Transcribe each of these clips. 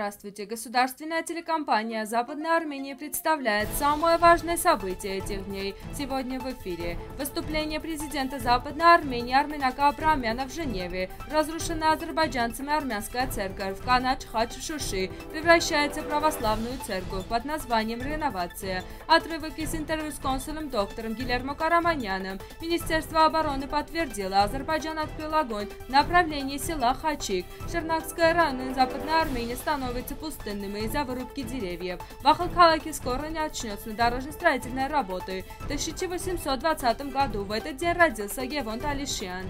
Здравствуйте! Государственная телекомпания Западная Армения представляет самое важное событие этих дней. Сегодня в эфире выступление президента Западной Армении Арменака Абрамяна в Женеве. Разрушенная азербайджанцами армянская церковь в Канач Хач Шуши превращается в православную церковь под названием «Реновация». Отрывок из интервью с консулом доктором Гилермо Караманяном. Министерство обороны подтвердило, Азербайджан открыл огонь в направлении села Хачик. Шернакская район Западной Армении становится становятся пустынными из-за вырубки деревьев. В Ахалкалаке скоро не начнется дорожно-строительные работы. В 1820 году в этот день родился Гевон Талишиан.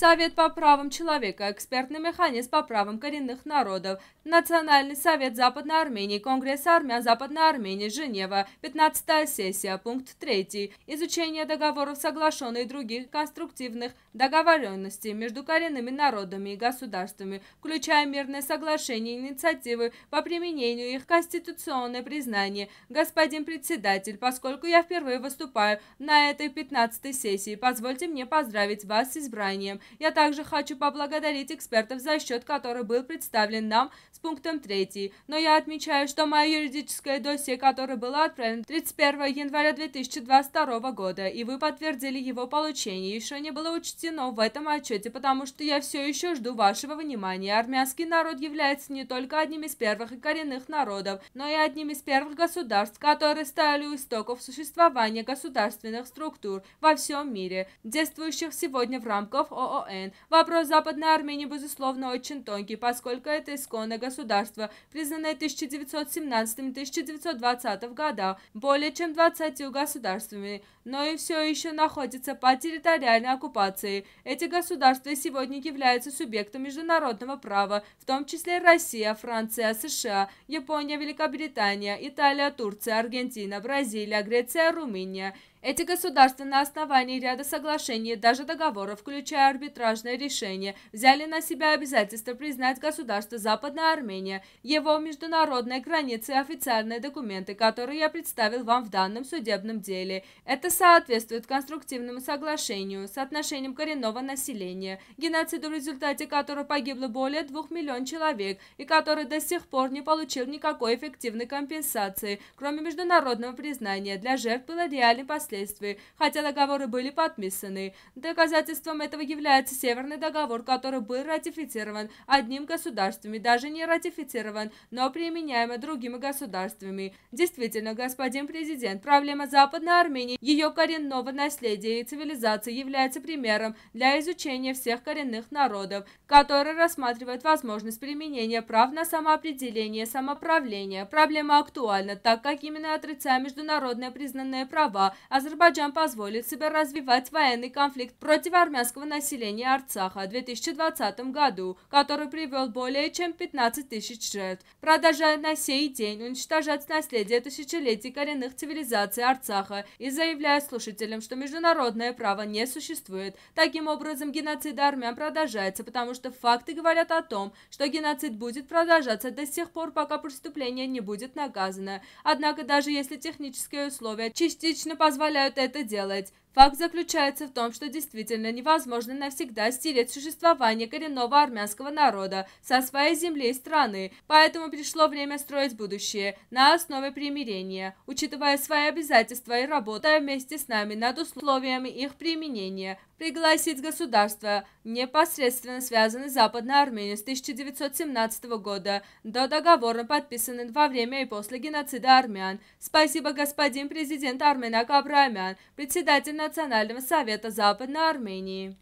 Совет по правам человека, экспертный механизм по правам коренных народов, Национальный совет Западной Армении, Конгресс армян Западной Армении, Женева, 15-я сессия, пункт 3. Изучение договоров соглашенных и других конструктивных договоренностей между коренными народами и государствами, включая мирные соглашения и инициативы по применению их конституционное признание. Господин председатель, поскольку я впервые выступаю на этой 15-й сессии, позвольте мне поздравить вас с избранием. Я также хочу поблагодарить экспертов за счет, который был представлен нам с пунктом 3. Но я отмечаю, что мое юридическое досье, которое было отправлено 31 января 2022 года, и вы подтвердили его получение, еще не было учтено в этом отчете, потому что я все еще жду вашего внимания. Армянский народ является не только одним из первых и коренных народов, но и одним из первых государств, которые стали у истоков существования государственных структур во всем мире, действующих сегодня в рамках ООН. ООН. Вопрос Западной Армении, безусловно, очень тонкий, поскольку это исконное государство, признанное 1917-1920 годах более чем 20 государствами, но и все еще находится под территориальной оккупацией. Эти государства сегодня являются субъектом международного права, в том числе Россия, Франция, США, Япония, Великобритания, Италия, Турция, Аргентина, Бразилия, Греция, Румыния. Эти государства на основании ряда соглашений и даже договоров, включая арбитражное решение, взяли на себя обязательство признать государство Западная Армения, его международные границы и официальные документы, которые я представил вам в данном судебном деле. Это соответствует конструктивному соглашению с отношением коренного населения, геноциду в результате которого погибло более двух миллион человек и который до сих пор не получил никакой эффективной компенсации, кроме международного признания. Для жертв было реальный последствий последствий, хотя договоры были подписаны. Доказательством этого является Северный договор, который был ратифицирован одним государством и даже не ратифицирован, но применяемый другими государствами. Действительно, господин президент, проблема Западной Армении, ее коренного наследия и цивилизации является примером для изучения всех коренных народов, которые рассматривают возможность применения прав на самоопределение и самоправление. Проблема актуальна, так как именно отрицая международные признанные права, а Азербайджан позволит себе развивать военный конфликт против армянского населения Арцаха в 2020 году, который привел более чем 15 тысяч жертв, продолжая на сей день уничтожать наследие тысячелетий коренных цивилизаций Арцаха и заявляя слушателям, что международное право не существует. Таким образом, геноцид армян продолжается, потому что факты говорят о том, что геноцид будет продолжаться до тех пор, пока преступление не будет наказано. Однако, даже если технические условия частично позволяют позволяют это делать, Факт заключается в том, что действительно невозможно навсегда стереть существование коренного армянского народа со своей земли и страны, поэтому пришло время строить будущее на основе примирения, учитывая свои обязательства и работая вместе с нами над условиями их применения, пригласить государства, непосредственно связанные с Западной Арменией с 1917 года, до договора, подписанный во время и после геноцида армян. Спасибо господин президент Арменак Абрамян, председатель Национального совета Западной Армении.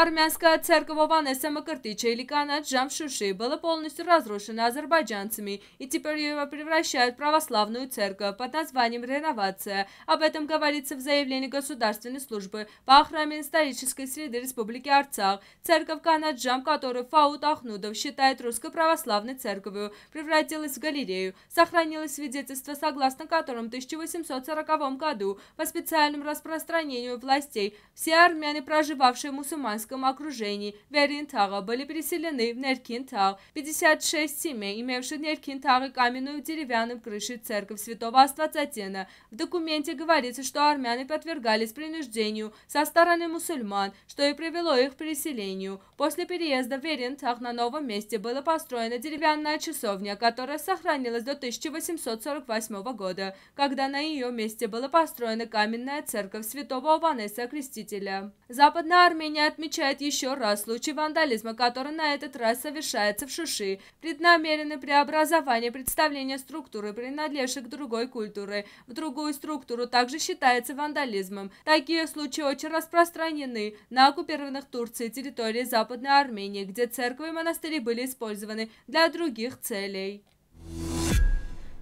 Армянская церковь самокрытича или канат Джамшуши была полностью разрушена азербайджанцами и теперь ее превращают в православную церковь под названием «Реновация». Об этом говорится в заявлении Государственной службы по охране исторической среды Республики Арцах. Церковь Канаджам, которую Фаут Ахнудов считает русской православной церковью, превратилась в галерею. Сохранилось свидетельство, согласно которому в 1840 году по специальному распространению властей все армяне, проживавшие в мусульманском близком окружении. Веринтага были переселены в Неркинтаг. 56 семей, имевших Неркинтаг и каменную деревянную крышу церковь святого Аствацатена. В документе говорится, что армяне подвергались принуждению со стороны мусульман, что и привело их к переселению. После переезда в Веринтаг на новом месте была построена деревянная часовня, которая сохранилась до 1848 года, когда на ее месте была построена каменная церковь святого Ванеса Крестителя. Западная Армения отмечает отмечает еще раз случай вандализма, который на этот раз совершается в Шуши. Преднамеренное преобразование представления структуры, принадлежащей другой культуре, в другую структуру также считается вандализмом. Такие случаи очень распространены на оккупированных Турцией территории Западной Армении, где церкви и монастыри были использованы для других целей.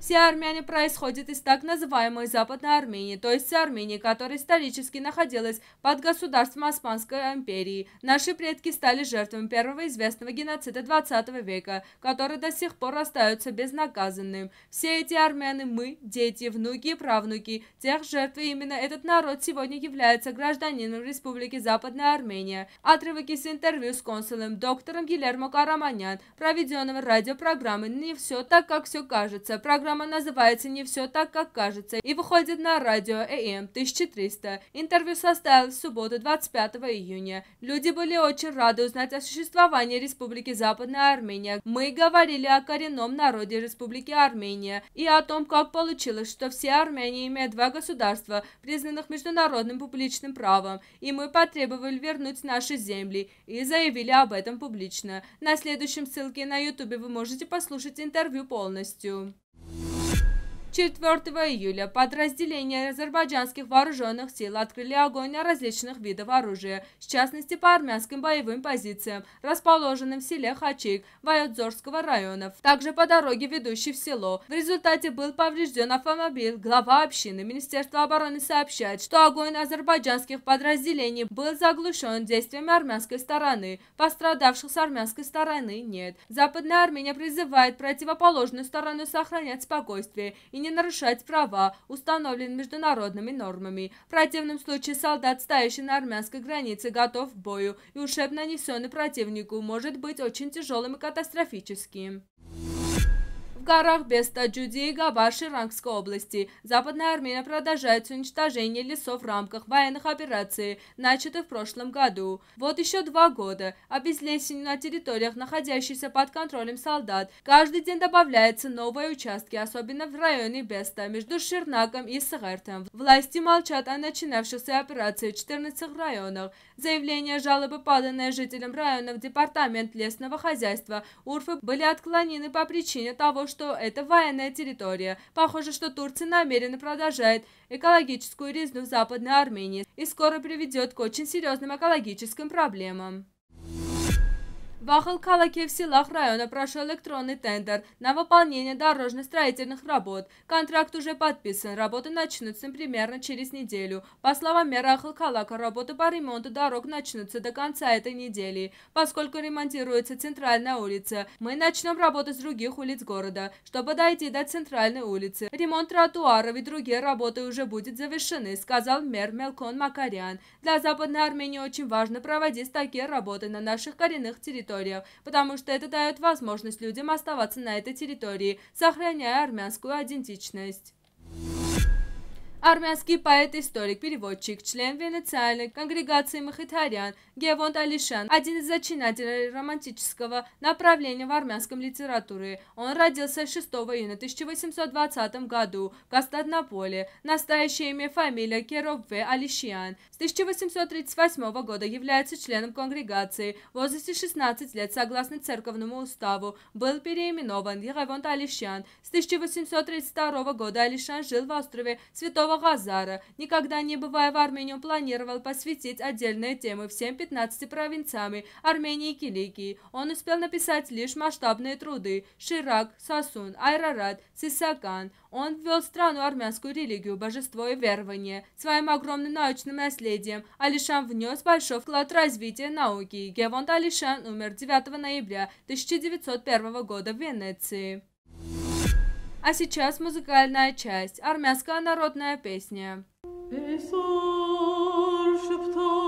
Все армяне происходят из так называемой Западной Армении, то есть Армении, которая исторически находилась под государством Османской империи. Наши предки стали жертвами первого известного геноцида 20 века, который до сих пор остается безнаказанным. Все эти армяны мы, дети, внуки и правнуки тех жертв, и именно этот народ сегодня является гражданином Республики Западная Армения. Отрывок из интервью с консулом доктором Гилермо Караманян, проведенного радиопрограммы «Не все так, как все кажется». Программа программа называется «Не все так, как кажется» и выходит на радио ЭМ 1300. Интервью составил в субботу 25 июня. Люди были очень рады узнать о существовании Республики Западная Армения. Мы говорили о коренном народе Республики Армения и о том, как получилось, что все армяне имеют два государства, признанных международным публичным правом, и мы потребовали вернуть наши земли и заявили об этом публично. На следующем ссылке на YouTube вы можете послушать интервью полностью. 4 июля подразделения азербайджанских вооруженных сил открыли огонь на различных видов оружия, в частности по армянским боевым позициям, расположенным в селе Хачик Вайодзорского района, также по дороге, ведущей в село. В результате был поврежден автомобиль. Глава общины Министерства обороны сообщает, что огонь азербайджанских подразделений был заглушен действиями армянской стороны. Пострадавших с армянской стороны нет. Западная Армения призывает противоположную сторону сохранять спокойствие и не не нарушать права, установленные международными нормами. В противном случае солдат, стоящий на армянской границе, готов к бою, и ущерб, нанесенный противнику, может быть очень тяжелым и катастрофическим горах Беста-Джудейга Баширанской области. Западная Армения продолжает уничтожение лесов в рамках военных операций, начатых в прошлом году. Вот еще два года. Обезлесению на территориях, находящихся под контролем солдат, каждый день добавляются новые участки, особенно в районе Беста, между Ширнаком и Сагартом. Власти молчат о начинавшихся операции в 14 районах. Заявления жалобы, поданные жителям района в департамент лесного хозяйства Урфы, были отклонены по причине того, что это военная территория. Похоже, что Турция намеренно продолжает экологическую резну в Западной Армении и скоро приведет к очень серьезным экологическим проблемам. В Ахалкалаке в селах района прошел электронный тендер на выполнение дорожно-строительных работ. Контракт уже подписан, работы начнутся примерно через неделю. По словам мэра Ахалкалака, работы по ремонту дорог начнутся до конца этой недели. Поскольку ремонтируется центральная улица, мы начнем работу с других улиц города, чтобы дойти до центральной улицы. Ремонт тротуаров и другие работы уже будет завершены, сказал мэр Мелкон Макарян. Для Западной Армении очень важно проводить такие работы на наших коренных территориях территориях, потому что это дает возможность людям оставаться на этой территории, сохраняя армянскую идентичность. Армянский поэт, историк, переводчик, член Венециальной конгрегации Махитарян Гевонт Алишан, один из зачинателей романтического направления в армянском литературе. Он родился 6 июня 1820 году в Константинополе. Настоящее имя фамилия Керов в Алишиан. С 1838 года является членом конгрегации. В возрасте 16 лет, согласно церковному уставу, был переименован Гевонт Алишан. С 1832 года Алишан жил в острове Святого Ростова Хазара. Никогда не бывая в Армении, он планировал посвятить отдельные темы всем 15 провинциям Армении и Киликии. Он успел написать лишь масштабные труды Ширак, Сасун, Айрарат, Сисакан. Он ввел в страну армянскую религию, божество и верование. Своим огромным научным наследием Алишан внес большой вклад в развитие науки. Гевонт Алишан умер 9 ноября 1901 года в Венеции. А сейчас музыкальная часть, армянская народная песня. Песор шептал.